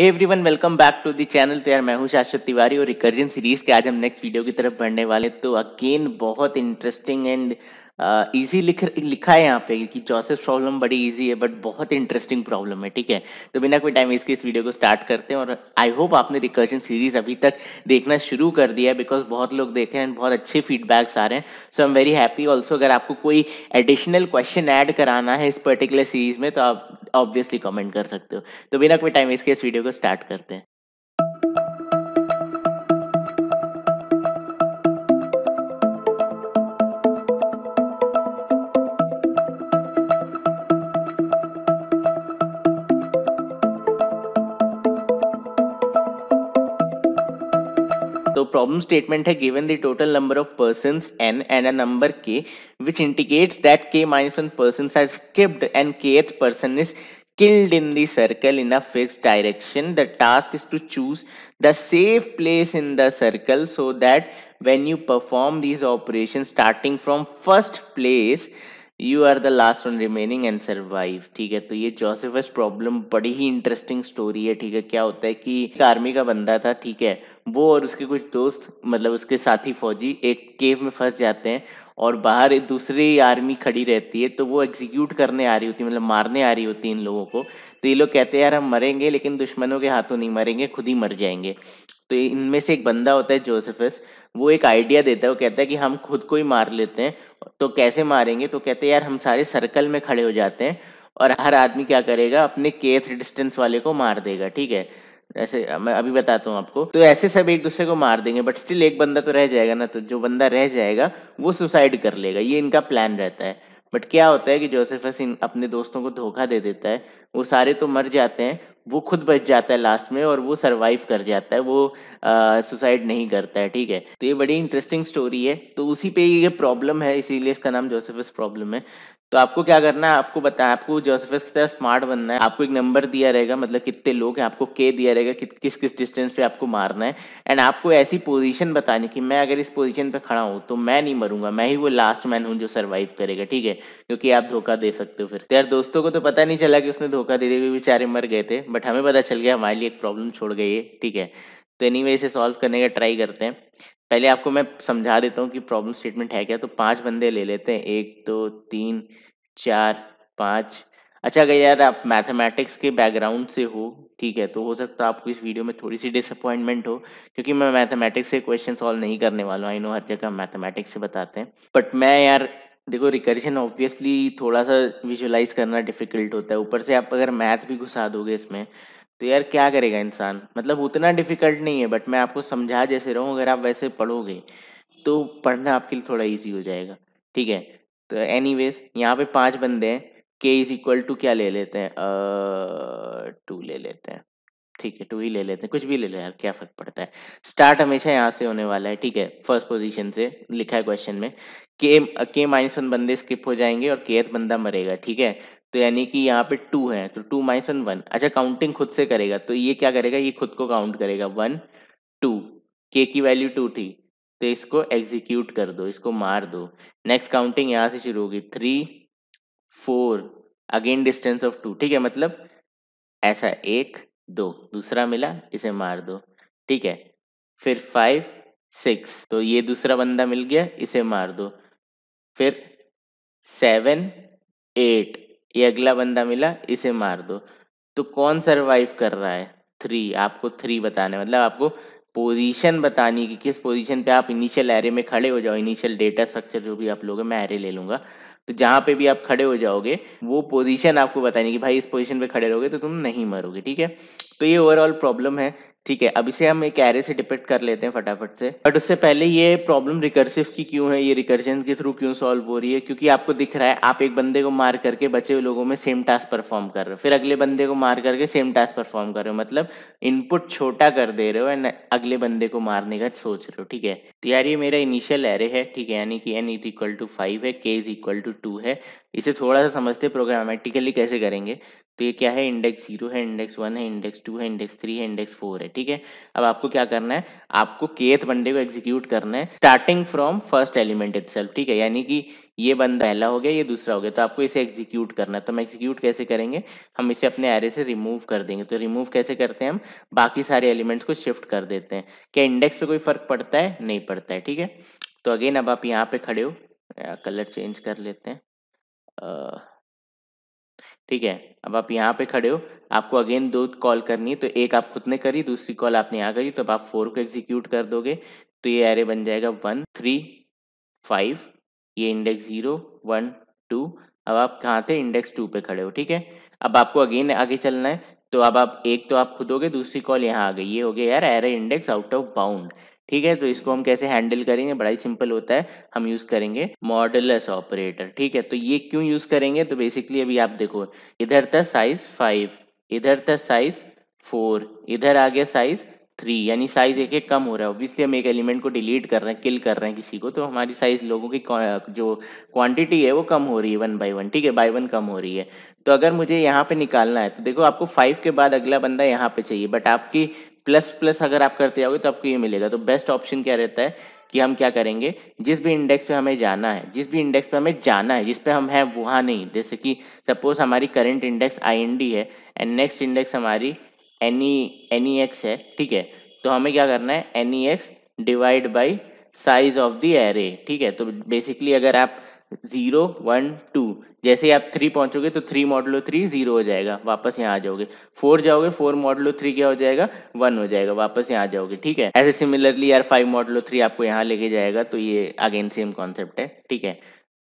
everyone welcome back to the channel तो यार मैं हूं शाश्वत तिवारी और रिकर्जन सीरीज के आज हम नेक्स्ट वीडियो की तरफ बढ़ने वाले तो अगेन बहुत इंटरेस्टिंग एंड इजी लिख लिखा है यहाँ पे कि चौसेस प्रॉब्लम बड़ी इजी है बट बहुत इंटरेस्टिंग प्रॉब्लम है ठीक है तो बिना कोई टाइम इसके इस वीडियो को स्टार्ट करते हैं और आई होप आपने रिकर्जन सीरीज अभी तक देखना शुरू कर दिया है बिकॉज बहुत लोग देख रहे हैं बहुत अच्छे फीडबैक्स आ रहे हैं so I am very happy also अगर आपको कोई एडिशनल क्वेश्चन ऐड कराना है इस पर्टिकुलर सीरीज में तो आप ऑब्वियसली कॉमेंट कर सकते हो तो बिना कोई टाइम इसके इस वीडियो को स्टार्ट करते हैं problem statement hai given the total number of persons n and a number k which indicates that k minus 1 persons are skipped and kth person is killed in the circle in a fixed direction the task is to choose the safe place in the circle so that when you perform these operations starting from first place you are the last one remaining and survive ठीक है तो ये Josephus problem बड़ी ही interesting story है ठीक है क्या होता है कि आर्मी का बंदा था ठीक है वो और उसके कुछ दोस्त मतलब उसके साथी फौजी एक केव में फंस जाते हैं और बाहर एक दूसरी आर्मी खड़ी रहती है तो वो एग्जीक्यूट करने आ रही होती है मतलब मारने आ रही होती है इन लोगों को तो ये लोग कहते हैं यार हम मरेंगे लेकिन दुश्मनों के हाथों नहीं मरेंगे खुद ही मर जाएंगे तो इनमें से एक बंदा होता है जोसेफस वो एक आइडिया देता है वो कहता है कि हम खुद को ही मार लेते हैं तो कैसे मारेंगे तो कहते हैं यार हम सारे सर्कल में खड़े हो जाते हैं और हर आदमी क्या करेगा अपने केथ डिस्टेंस वाले को मार देगा ठीक है ऐसे मैं अभी बताता हूँ आपको तो ऐसे सब एक दूसरे को मार देंगे बट स्टिल एक बंदा तो रह जाएगा ना तो जो बंदा रह जाएगा वो सुसाइड कर लेगा ये इनका प्लान रहता है बट क्या होता है कि जोसेफस इन अपने दोस्तों को धोखा दे देता है वो सारे तो मर जाते हैं वो खुद बच जाता है लास्ट में और वो सरवाइव कर जाता है वो सुसाइड नहीं करता है ठीक है तो ये बड़ी इंटरेस्टिंग स्टोरी है तो उसी पे ये प्रॉब्लम है इसीलिए इसका नाम जोसेफिस प्रॉब्लम है तो आपको क्या करना है आपको बता आपको जोसेफिस की तरह स्मार्ट बनना है आपको एक नंबर दिया रहेगा मतलब कितने लोग हैं आपको के दिया रहेगा कि किस किस डिस्टेंस पे आपको मारना है एंड आपको ऐसी पोजीशन बतानी कि मैं अगर इस पोजीशन पे खड़ा हूँ तो मैं नहीं मरूंगा मैं ही वो लास्ट मैन हूँ जो सर्वाइव करेगा ठीक है क्योंकि आप धोखा दे सकते हो फिर तो यार दोस्तों को तो पता नहीं चला कि उसने धोखा दे दे के बेचारे मर गए थे बट हमें पता चल गया हमारे लिए एक प्रॉब्लम छोड़ गई है ठीक है तो एनी anyway, इसे सॉल्व करने का ट्राई करते हैं पहले आपको मैं समझा देता हूँ कि प्रॉब्लम स्टेटमेंट है क्या तो पांच बंदे ले लेते हैं एक दो तीन चार पाँच अच्छा अगर यार आप मैथमेटिक्स के बैकग्राउंड से हो ठीक है तो हो सकता है आपको इस वीडियो में थोड़ी सी डिसअपॉइंटमेंट हो क्योंकि मैं मैथमेटिक्स से क्वेश्चन सॉल्व नहीं करने वाला हूँ आई नो हर जगह मैथमेटिक्स से बताते हैं बट मैं यार देखो रिकर्शन ऑब्वियसली थोड़ा सा विजुलाइज करना डिफिकल्ट होता है ऊपर से आप अगर मैथ भी घुसा दोगे इसमें तो यार क्या करेगा इंसान मतलब उतना डिफिकल्ट नहीं है बट मैं आपको समझा जैसे रहूँ अगर आप वैसे पढ़ोगे तो पढ़ना आपके लिए थोड़ा ईजी हो जाएगा ठीक है तो एनी वेज यहाँ पे पाँच बंदे हैं के इज इक्वल टू क्या ले लेते हैं टू ले लेते हैं ठीक है टू ही ले लेते हैं कुछ भी ले ले यार क्या फर्क पड़ता है स्टार्ट हमेशा यहाँ से होने वाला है ठीक है फर्स्ट पोजीशन से लिखा है क्वेश्चन में के के माइनस वन बंदे स्किप हो जाएंगे और के बंदा मरेगा ठीक है तो यानी कि यहाँ पे टू है तो टू माइनस वन वन अच्छा काउंटिंग खुद से करेगा तो ये क्या करेगा ये खुद को काउंट करेगा वन टू के की वैल्यू टू थी तो इसको एग्जीक्यूट कर दो इसको मार दो नेक्स्ट काउंटिंग यहाँ से शुरू होगी three four again distance of two ठीक है मतलब ऐसा एक दो दूसरा मिला इसे मार दो ठीक है फिर फाइव सिक्स तो ये दूसरा बंदा मिल गया इसे मार दो फिर सेवन एट ये अगला बंदा मिला इसे मार दो तो कौन सरवाइव कर रहा है थ्री आपको थ्री बताना है मतलब आपको पोजीशन बतानी कि किस पोजीशन पे आप इनिशियल एरे में खड़े हो जाओ इनिशियल डेटा स्ट्रक्चर जो भी आप लोगों मैं एरे ले लूंगा तो जहाँ पे भी आप खड़े हो जाओगे वो पोजीशन आपको बतानी कि भाई इस पोजीशन पे खड़े रहोगे तो तुम नहीं मरोगे ठीक है तो ये ओवरऑल प्रॉब्लम है ठीक है अब इसे हम एक एरे से डिपेक्ट कर लेते हैं फटाफट से बट उससे पहले ये प्रॉब्लम रिकर्सिव की क्यों है ये रिकर्जन के थ्रू क्यों सॉल्व हो रही है क्योंकि आपको दिख रहा है आप एक बंदे को मार करके बचे हुए लोगों में सेम टास्क परफॉर्म कर रहे हो फिर अगले बंदे को मार करके सेम टास्क परफॉर्म कर रहे हो मतलब इनपुट छोटा कर दे रहे हो एंड अगले बंदे को मारने का सोच रहे हो ठीक है तो यार ये मेरा इनिशियल एरे है ठीक है यानी कि N is equal to five है K is equal to to है इसे थोड़ा सा समझते प्रोग्रामेटिकली कैसे करेंगे तो ये क्या है इंडेक्स जीरो है इंडेक्स वन है इंडेक्स टू है इंडेक्स थ्री है इंडेक्स फोर है ठीक है अब आपको क्या करना है आपको केथ बंदे को एग्जीक्यूट करना है starting from first element it ठीक है यानी कि ये बंदा पहला हो गया ये दूसरा हो गया तो आपको इसे एग्जीक्यूट करना है तो हम एग्जीक्यूट कैसे करेंगे हम इसे अपने एरे से रिमूव कर देंगे तो रिमूव कैसे करते हैं हम बाकी सारे एलिमेंट्स को शिफ्ट कर देते हैं क्या इंडेक्स पे कोई फर्क पड़ता है नहीं पड़ता है ठीक है तो अगेन अब आप यहाँ पे खड़े हो कलर चेंज कर लेते हैं ठीक है अब आप यहाँ पे खड़े हो आपको अगेन दो कॉल करनी है तो एक आप खुद ने करी दूसरी कॉल आपने यहाँ करी तो अब आप फोर को एग्जीक्यूट कर दोगे तो ये एरे बन जाएगा वन थ्री फाइव ये इंडेक्स जीरो वन टू अब आप कहाँ थे इंडेक्स टू पे खड़े हो ठीक है अब आपको अगेन आगे चलना है तो अब आप एक तो आप खुद हो दूसरी कॉल यहाँ आ गई ये हो गया यार array index out of bound ठीक है तो इसको हम कैसे हैंडल करेंगे बड़ा ही सिंपल होता है हम यूज करेंगे मॉडलस ऑपरेटर ठीक है तो ये क्यों यूज करेंगे तो बेसिकली अभी आप देखो इधर था साइज फाइव इधर था साइज फोर इधर आ गया साइज थ्री यानी साइज एक एक कम हो रहा है ऑब्वियसली हम एक एलिमेंट को डिलीट कर रहे हैं किल कर रहे हैं किसी को तो हमारी साइज लोगों की जो क्वांटिटी है वो कम हो रही है वन बाई वन ठीक है बाई वन कम हो रही है तो अगर मुझे यहाँ पे निकालना है तो देखो आपको फाइव के बाद अगला बंदा यहाँ पे चाहिए बट आपकी प्लस प्लस अगर आप करते जाओगे तो आपको ये मिलेगा तो बेस्ट ऑप्शन क्या रहता है कि हम क्या करेंगे जिस भी इंडेक्स पे हमें जाना है जिस भी इंडेक्स पे हमें जाना है जिस पे हम हैं वहाँ नहीं जैसे कि सपोज हमारी करंट इंडेक्स आई है एंड नेक्स्ट इंडेक्स हमारी एन ई है ठीक है तो हमें क्या करना है N E X divide by size of the array ठीक है तो बेसिकली अगर आप जीरो वन टू जैसे ही आप थ्री पहुंचोगे तो थ्री मॉडलो थ्री जीरो हो जाएगा वापस यहाँ आ जाओगे फोर जाओगे फोर मॉडलो थ्री क्या हो जाएगा वन हो जाएगा वापस यहाँ आ जाओगे ठीक है ऐसे सिमिलरली यार फाइव मॉडलो थ्री आपको यहाँ लेके जाएगा तो ये अगेन सेम कॉन्सेप्ट है ठीक है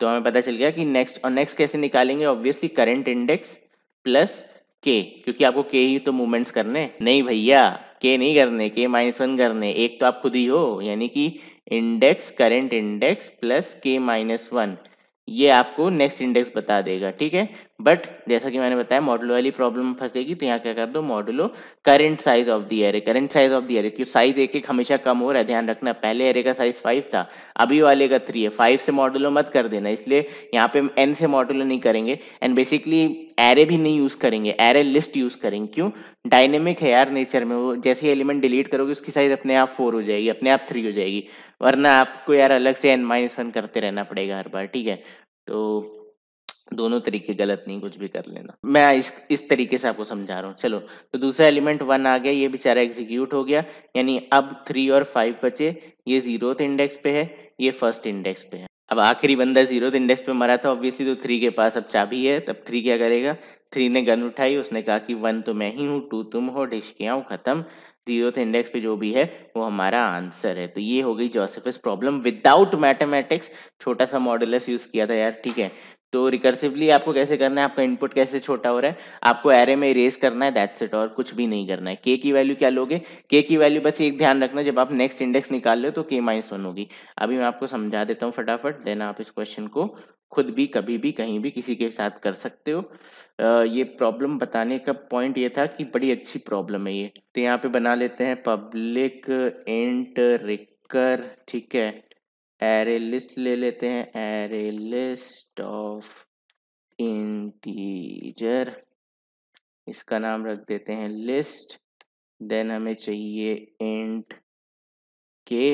तो हमें पता चल गया कि नेक्स्ट और नेक्स्ट कैसे निकालेंगे ऑब्वियसली करेंट इंडेक्स प्लस के क्योंकि आपको के ही तो मूवमेंट्स करने नहीं भैया के नहीं करने के माइनस वन करने एक तो आप खुद ही हो यानी कि index current index plus K minus one ये आपको नेक्स्ट इंडेक्स बता देगा ठीक है बट जैसा कि मैंने बताया मॉडलो वाली प्रॉब्लम फंसेगी तो यहाँ क्या कर दो modulo current size of the array current size of the array क्योंकि साइज एक एक हमेशा कम हो रहा है ध्यान रखना पहले एरे का साइज फाइव था अभी वाले का थ्री है फाइव से मॉडलो मत कर देना इसलिए यहाँ पे एन से मॉडलो नहीं करेंगे एंड बेसिकली एरे भी नहीं यूज करेंगे एरे लिस्ट यूज करेंगे क्यों डायनेमिक है यार नेचर में वो जैसे एलिमेंट डिलीट करोगे उसकी साइज अपने आप फोर हो जाएगी अपने आप थ्री हो जाएगी वरना आपको यार अलग से एन माइनस वन करते रहना पड़ेगा हर बार ठीक है तो दोनों तरीके गलत नहीं कुछ भी कर लेना मैं इस इस तरीके से आपको समझा रहा हूँ चलो तो दूसरा एलिमेंट वन आ गया ये बेचारा एग्जीक्यूट हो गया यानी अब थ्री और फाइव बचे ये जीरो इंडेक्स पे है ये फर्स्ट इंडेक्स पे है अब आखिरी बंदा जीरो इंडेक्स पे मरा था ऑब्वियसली तो थ्री के पास अब चाबी है तब थ्री क्या करेगा थ्री ने गन उठाई उसने कहा कि वन तो मैं ही हूँ टू तुम हो ढिशकिया हूँ खत्म जीरो इंडेक्स पे जो भी है वो हमारा आंसर है तो ये हो गई जोसेफिस प्रॉब्लम विदाउट मैथमेटिक्स छोटा सा मॉडलस यूज किया था यार ठीक है तो रिकर्सिवली आपको कैसे करना है आपका इनपुट कैसे छोटा हो रहा है आपको एरे में इरेज करना है दैट्स इट और कुछ भी नहीं करना है के की वैल्यू क्या लोगे के की वैल्यू बस एक ध्यान रखना जब आप नेक्स्ट इंडेक्स निकाल लो तो के माइनस वन होगी अभी मैं आपको समझा देता हूँ फटाफट देन आप इस क्वेश्चन को खुद भी कभी भी कहीं भी किसी के साथ कर सकते हो आ, ये प्रॉब्लम बताने का पॉइंट ये था कि बड़ी अच्छी प्रॉब्लम है ये तो यहाँ पे बना लेते हैं पब्लिक एंट रिकर ठीक है एरे लिस्ट ले लेते हैं एरे लिस्ट ऑफ इंटीजर इसका नाम रख देते हैं लिस्ट देन हमें चाहिए इंट के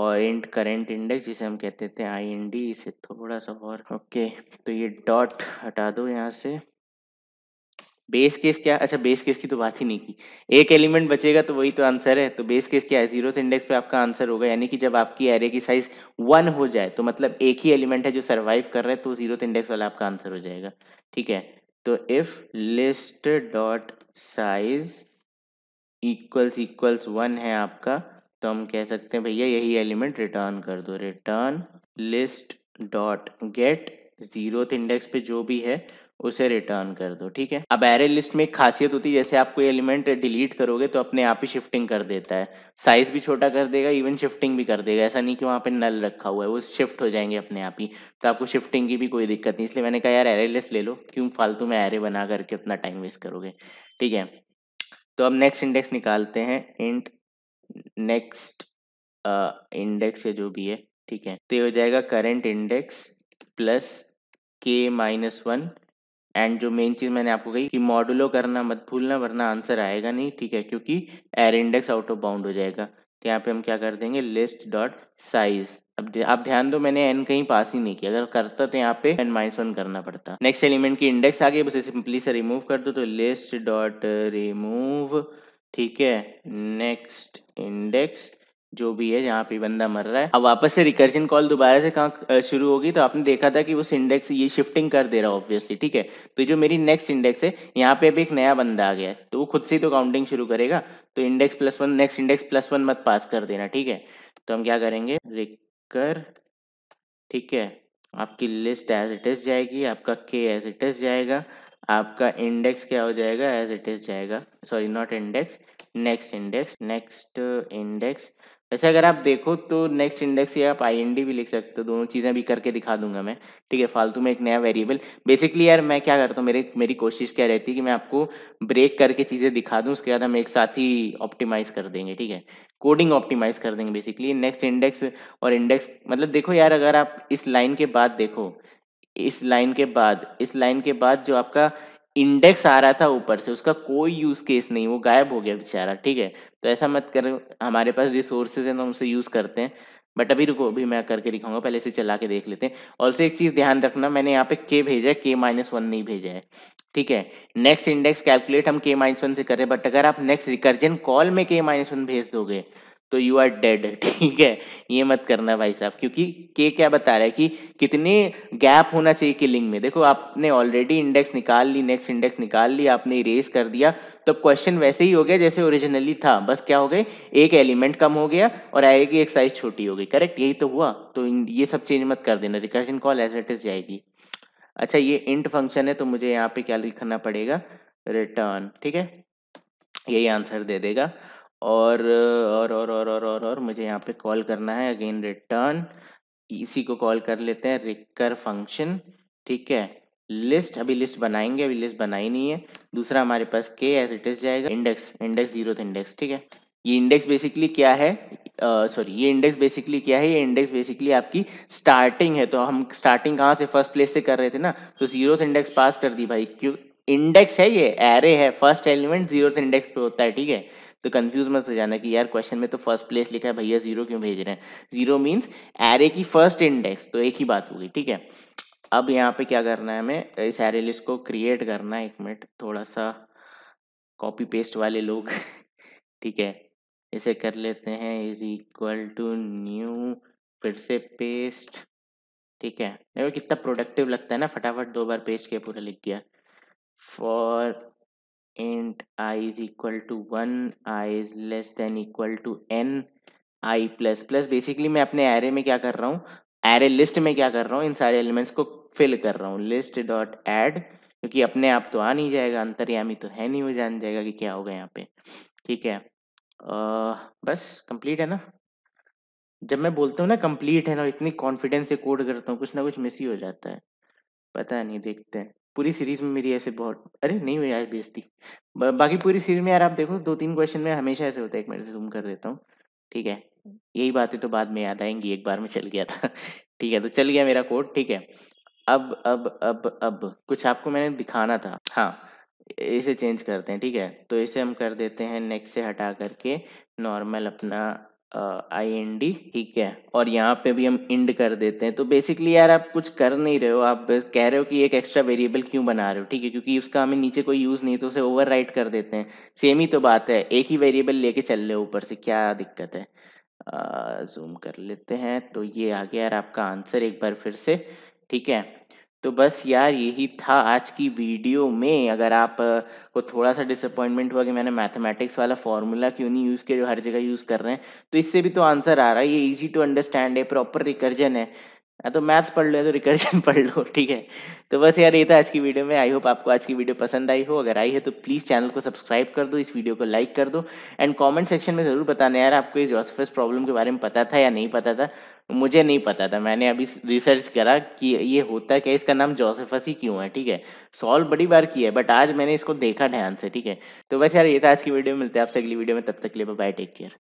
और इंट करेंट इंडेक्स जिसे हम कहते थे आई एन डी इसे थोड़ा सा और ओके okay, तो ये डॉट हटा दो यहाँ से बेस केस क्या अच्छा बेस केस की तो बात ही नहीं की एक एलिमेंट बचेगा तो वही तो आंसर है तो बेस केस क्या है जीरो इंडेक्स पे आपका आंसर होगा यानी कि जब आपकी एरे की साइज वन हो जाए तो मतलब एक ही एलिमेंट है जो सर्वाइव कर रहा है तो जीरो इंडेक्स वाला आपका आंसर हो जाएगा ठीक है तो if list dot size equals equals one है आपका तो हम कह सकते हैं भैया यही एलिमेंट रिटर्न कर दो return list dot get zero index पे जो भी है उसे रिटर्न कर दो ठीक है अब एरे लिस्ट में एक खासियत होती है जैसे आप कोई एलिमेंट डिलीट करोगे तो अपने आप ही शिफ्टिंग कर देता है साइज भी छोटा कर देगा इवन शिफ्टिंग भी कर देगा ऐसा नहीं कि वहाँ पे नल रखा हुआ है वो शिफ्ट हो जाएंगे अपने आप ही तो आपको शिफ्टिंग की भी कोई दिक्कत नहीं इसलिए मैंने कहा यार एरे लिस्ट ले लो क्यों फालतू में एरे बना करके अपना टाइम वेस्ट करोगे ठीक है तो अब नेक्स्ट इंडेक्स निकालते हैं इंट नेक्स्ट इंडेक्स जो भी है ठीक है तो ये हो जाएगा current index plus K minus one and जो मेन चीज मैंने आपको कही कि मॉडुलो करना मत भूलना वरना आंसर आएगा नहीं ठीक है क्योंकि array index out of bound हो जाएगा तो यहाँ पे हम क्या कर देंगे लिस्ट डॉट साइज अब आप ध्यान दो मैंने एन कहीं पास ही नहीं किया अगर करता तो यहाँ पे एन माइनस वन करना पड़ता नेक्स्ट एलिमेंट की इंडेक्स आ गई बस सिंपली से रिमूव कर दो तो लिस्ट डॉट रिमूव ठीक है नेक्स्ट इंडेक्स जो भी है जहाँ पे बंदा मर रहा है अब वापस से रिकर्जन कॉल दोबारा से कहाँ शुरू होगी तो आपने देखा था कि उस इंडेक्स ये शिफ्टिंग कर दे रहा है ऑब्वियसली ठीक है तो जो मेरी नेक्स्ट इंडेक्स है यहाँ पे अभी एक नया बंदा आ गया है तो वो खुद से ही तो काउंटिंग शुरू करेगा तो index plus one next index plus one मत पास कर देना ठीक है तो हम क्या करेंगे रिकर ठीक है आपकी लिस्ट एज इट इज जाएगी आपका के एज इट इज जाएगा आपका इंडेक्स क्या हो जाएगा एज इट इज जाएगा sorry not index next index next index वैसे अगर आप देखो तो नेक्स्ट इंडेक्स या आप आई भी लिख सकते हो दोनों चीज़ें भी करके दिखा दूंगा मैं ठीक है फालतू में एक नया वेरिएबल बेसिकली यार मैं क्या करता हूँ मेरे मेरी कोशिश क्या रहती है कि मैं आपको ब्रेक करके चीज़ें दिखा दूँ उसके बाद हम एक साथ ही ऑप्टिमाइज कर देंगे ठीक है कोडिंग ऑप्टिमाइज कर देंगे बेसिकली नेक्स्ट इंडेक्स और इंडेक्स मतलब देखो यार अगर आप इस लाइन के बाद देखो इस लाइन के बाद इस लाइन के बाद जो आपका इंडेक्स आ रहा था ऊपर से उसका कोई यूज केस नहीं वो गायब हो गया बेचारा ठीक है तो ऐसा मत कर हमारे पास रिसोर्सेज हैं तो हम उसे यूज करते हैं बट अभी रुको अभी मैं करके दिखाऊंगा पहले से चला के देख लेते हैं ऑल्सो एक चीज ध्यान रखना मैंने यहाँ पे के भेजा है के माइनस वन नहीं भेजा है ठीक है नेक्स्ट इंडेक्स कैलकुलेट हम के माइनस वन से करें बट अगर आप नेक्स्ट रिकर्जन कॉल में के माइनस वन भेज दोगे तो यू आर डेड ठीक है ये मत करना भाई साहब क्योंकि के क्या बता रहा है कि कितने गैप होना चाहिए किलिंग में देखो आपने ऑलरेडी इंडेक्स निकाल ली नेक्स्ट इंडेक्स निकाल ली आपने इरेज कर दिया तो क्वेश्चन वैसे ही हो गया जैसे ओरिजिनली था बस क्या हो गए एक एलिमेंट कम हो गया और आएगी एक साइज छोटी हो गई करेक्ट यही तो हुआ तो ये सब चेंज मत कर देना recursion call as it is जाएगी अच्छा ये इंट फंक्शन है तो मुझे यहाँ पे क्या लिखना पड़ेगा रिटर्न ठीक है यही आंसर दे देगा और और और और और और, और मुझे यहाँ पे कॉल करना है अगेन रिटर्न इसी को कॉल कर लेते हैं रिकर फंक्शन ठीक है लिस्ट अभी लिस्ट बनाएंगे अभी लिस्ट बनाई नहीं है दूसरा हमारे पास के एज इट इज जाएगा इंडेक्स इंडेक्स जीरो इंडेक्स ठीक है ये इंडेक्स बेसिकली क्या है सॉरी uh, ये इंडेक्स बेसिकली क्या है ये इंडेक्स बेसिकली आपकी स्टार्टिंग है तो हम स्टार्टिंग कहाँ से फर्स्ट प्लेस से कर रहे थे ना तो जीरो इंडेक्स पास कर दी भाई क्यों इंडेक्स है ये एरे है फर्स्ट एलिमेंट जीरो इंडेक्स पे होता है ठीक है तो कंफ्यूज मत हो जाना कि यार क्वेश्चन में तो फर्स्ट प्लेस लिखा है भैया जीरो क्यों भेज रहे हैं जीरो मीन्स एरे की फर्स्ट इंडेक्स तो एक ही बात होगी ठीक है अब यहाँ पे क्या करना है हमें इस एरे लिस्ट को क्रिएट करना है एक मिनट थोड़ा सा कॉपी पेस्ट वाले लोग ठीक है इसे कर लेते हैं इज इक्वल टू न्यू फिर से पेस्ट ठीक है देखो कितना प्रोडक्टिव लगता है ना फटाफट दो बार पेस्ट किया पूरा लिख दिया for int i is equal to 1 i is less than equal to n i plus plus basically मैं अपने array में क्या कर रहा हूँ array list में क्या कर रहा हूँ इन सारे elements को fill कर रहा हूँ list dot add क्योंकि अपने आप तो आ नहीं जाएगा अंतर्यामी तो है नहीं वो जान जाएगा कि क्या होगा यहाँ पे ठीक है आ, बस कंप्लीट है ना जब मैं बोलता हूँ ना कंप्लीट है ना इतनी कॉन्फिडेंस से कोड करता हूँ कुछ ना कुछ मिस ही हो जाता है पता नहीं देखते हैं पूरी सीरीज में मेरी ऐसे बहुत अरे नहीं हुई आज बेइज्जती बाकी पूरी सीरीज में यार आप देखो दो तीन क्वेश्चन में हमेशा ऐसे होता है एक मिनट से जूम कर देता हूँ ठीक है यही बातें तो बाद में याद आएंगी एक बार में चल गया था ठीक है तो चल गया मेरा कोड ठीक है अब अब अब अब कुछ आपको मैंने दिखाना था हाँ इसे चेंज करते हैं ठीक है तो इसे हम कर देते हैं नेक्स्ट से हटा करके नॉर्मल अपना आई एन डी ठीक है और यहाँ पे भी हम इंड कर देते हैं तो बेसिकली यार आप कुछ कर नहीं रहे हो आप कह रहे हो कि एक एक्स्ट्रा वेरिएबल क्यों बना रहे हो ठीक है क्योंकि उसका हमें नीचे कोई यूज़ नहीं तो उसे ओवर कर देते हैं सेम ही तो बात है एक ही वेरिएबल लेके चल रहे हो ऊपर से क्या दिक्कत है जूम कर लेते हैं तो ये आ गया यार आपका आंसर एक बार फिर से ठीक है तो बस यार यही था आज की वीडियो में अगर आप को थोड़ा सा डिसअपॉइंटमेंट हुआ कि मैंने मैथमेटिक्स वाला फॉर्मूला क्यों नहीं यूज़ किया जो हर जगह यूज़ कर रहे हैं तो इससे भी तो आंसर आ रहा है ये इजी टू अंडरस्टैंड है प्रॉपर रिकर्जन है हाँ तो मैथ्स पढ़ लो या तो रिकर्जन पढ़ लो ठीक है तो बस यार ये था आज की वीडियो में आई होप आपको आज की वीडियो पसंद आई हो अगर आई है तो प्लीज़ चैनल को सब्सक्राइब कर दो इस वीडियो को लाइक कर दो एंड कमेंट सेक्शन में ज़रूर बताना यार आपको इस जोसफेस प्रॉब्लम के बारे में पता था या नहीं पता था मुझे नहीं पता था मैंने अभी रिसर्च करा कि ये होता क्या इसका नाम जोसेफस ही क्यों है ठीक है सॉल्व बड़ी बार किया है बट आज मैंने इसको देखा ध्यान से ठीक है तो बस यार ये था आज की वीडियो मिलते हैं आपसे अगली वीडियो में तब तक के लिए बाय टेक केयर